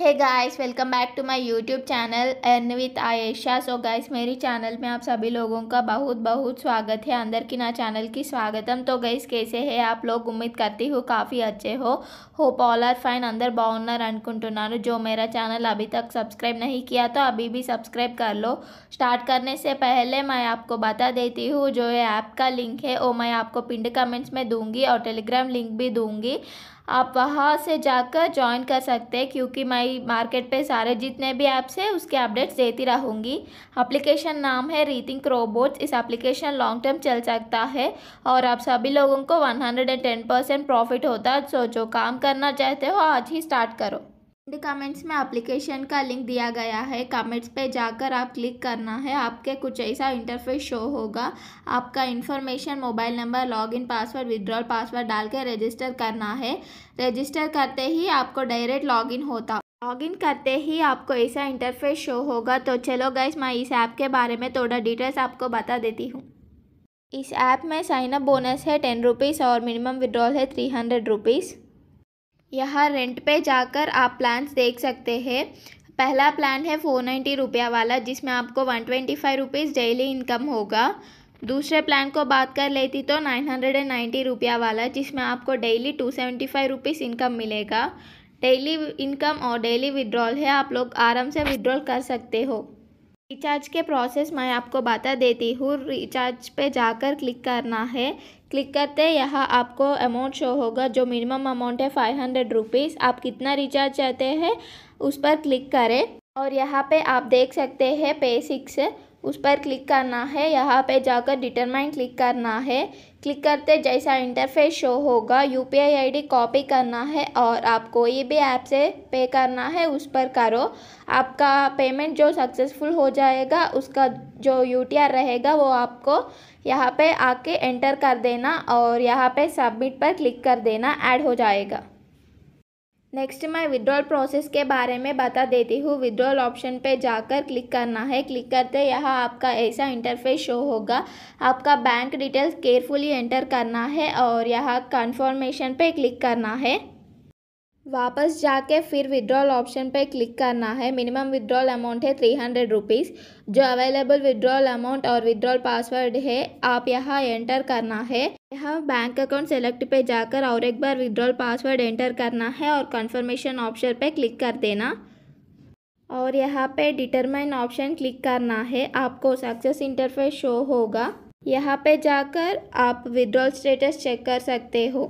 है guys welcome back to my YouTube channel earn with Ayesha so guys मेरी channel में आप सभी लोगों का बहुत बहुत स्वागत है अंदर की ना चैनल की स्वागतम तो गाइस कैसे है आप लोग उम्मीद करती हूँ काफ़ी अच्छे हो होप ऑल आर फाइन अंदर बाగున్నారు जो मेरा चैनल अभी तक सब्सक्राइब नहीं किया तो अभी भी सब्सक्राइब कर लो स्टार्ट करने से पहले मैं आपको बता देती हूँ जो ये ऐप का लिंक है वो मैं आपको पिंड कमेंट्स में दूँगी और टेलीग्राम लिंक भी दूँगी आप वहाँ से जाकर ज्वाइन कर सकते हैं क्योंकि मैं मार्केट पे सारे जितने भी ऐप्स है उसके अपडेट्स देती रहूँगी अप्लीकेशन नाम है रीथिंक रोबोट्स इस एप्लीकेशन लॉन्ग टर्म चल सकता है और आप सभी लोगों को one hundred and ten percent profit होता है सो तो जो काम करना चाहते हो आज ही स्टार्ट करो एंड कमेंट्स में एप्लीकेशन का लिंक दिया गया है कमेंट्स पे जाकर आप क्लिक करना है आपके कुछ ऐसा इंटरफेस शो होगा आपका information mobile number login password withdrawal password डाल के रजिस्टर करना है रजिस्टर करते ही आपको डायरेक्ट लॉगिन होता लॉगिन करते ही आपको ऐसा इंटरफेस शो होगा तो चलो गैस मैं इस ऐप के बारे में थोड़ा डिटेल्स आपको बता देती हूँ इस ऐप में साइनअप बोनस है टेन रुपीज़ और मिनिमम विड्रॉल है थ्री हंड्रेड रुपीज़ यहाँ रेंट पे जाकर आप प्लान्स देख सकते हैं पहला प्लान है फोर नाइन्टी रुपया वाला जिसमें आपको one twenty five rupees daily income होगा दूसरे प्लान को बात कर लेती तो नाइन हंड्रेड एंड नाइन्टी रुपया वाला जिसमें आपको daily two seventy five rupees income मिलेगा डेली इनकम और डेली विड्रॉल है आप लोग आराम से विड्रॉल कर सकते हो रिचार्ज के प्रोसेस मैं आपको बता देती हूँ रिचार्ज पे जाकर क्लिक करना है क्लिक करते हैं यहाँ आपको अमाउंट शो होगा जो मिनिमम अमाउंट है फाइव हंड्रेड रुपीज़ आप कितना रिचार्ज चाहते हैं उस पर क्लिक करें और यहाँ पे आप देख सकते हैं पे सिक्स उस पर क्लिक करना है यहाँ पे जाकर डिटरमाइन क्लिक करना है क्लिक करते जैसा इंटरफेस शो होगा U P I I D copy करना है और आप कोई भी ऐप से पे करना है उस पर करो आपका पेमेंट जो सक्सेसफुल हो जाएगा उसका जो यू टी आर रहेगा वो आपको यहाँ पे आके एंटर कर देना और यहाँ पे सबमिट पर क्लिक कर देना ऐड हो जाएगा नेक्स्ट मैं विड्रॉल प्रोसेस के बारे में बता देती हूँ विड्रॉल ऑप्शन पे जाकर क्लिक करना है क्लिक करते यहाँ आपका ऐसा इंटरफेस शो होगा आपका बैंक डिटेल्स केयरफुली एंटर करना है और यहाँ कन्फर्मेशन पे क्लिक करना है वापस जाके फिर विड्रॉल ऑप्शन पे क्लिक करना है मिनिमम विड्रॉल अमाउंट है थ्री हंड्रेड रुपीज़ जो अवेलेबल विड्रॉल अमाउंट और विड्रॉल पासवर्ड है आप यहाँ एंटर करना है यह बैंक अकाउंट सेलेक्ट पे जाकर और एक बार विड्रॉल पासवर्ड एंटर करना है और कंफर्मेशन ऑप्शन पे क्लिक कर देना और यहाँ पे डिटरमाइन ऑप्शन क्लिक करना है आपको सक्सेस इंटरफेस शो होगा यहाँ पे जाकर आप विड्रॉल स्टेटस चेक कर सकते हो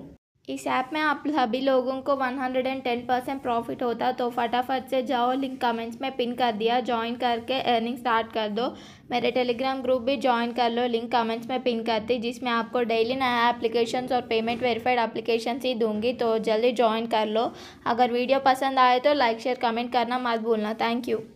इस ऐप में आप सभी लोगों को 110 परसेंट प्रॉफिट होता तो फटाफट से जाओ लिंक कमेंट्स में पिन कर दिया ज्वाइन करके अर्निंग स्टार्ट कर दो मेरे टेलीग्राम ग्रुप भी ज्वाइन कर लो लिंक कमेंट्स में पिन करती जिसमें आपको डेली नया एप्लीकेशन और पेमेंट वेरीफाइड एप्लीकेशन ही दूंगी तो जल्दी ज्वाइन कर लो अगर वीडियो पसंद आए तो लाइक शेयर कमेंट करना मत भूलना थैंक यू